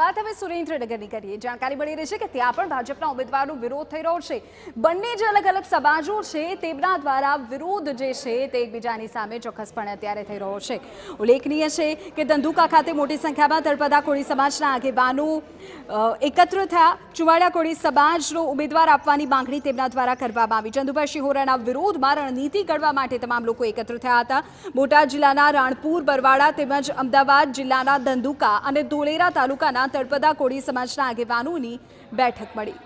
વાત હવે સુરેન્દ્રનગરની કરીએ જાણકારી મળી રહી છે કે ત્યાં પણ ભાજપના ઉમેદવારનો વિરોધ થઈ રહ્યો છે બંને જે અલગ અલગ સમાજો છે તેમના દ્વારા વિરોધ જે છે તે એકબીજાની સામે ચોક્કસપણે અત્યારે થઈ રહ્યો છે ઉલ્લેખનીય છે કે ધંધુકા ખાતે મોટી સંખ્યામાં તળપદા કોળી સમાજના આગેવાનો એકત્ર થયા ચુવાડા કોળી સમાજનો ઉમેદવાર આપવાની માંગણી તેમના દ્વારા કરવામાં આવી ચંદુભાઈ શિહોરાના વિરોધમાં રણનીતિ ઘડવા માટે તમામ લોકો એકત્ર થયા હતા બોટાદ જિલ્લાના રાણપુર બરવાડા તેમજ અમદાવાદ જિલ્લાના ધંધુકા અને ધોલેરા તાલુકાના તળપદા કોળી સમાજના આગેવાનોની બેઠક મળી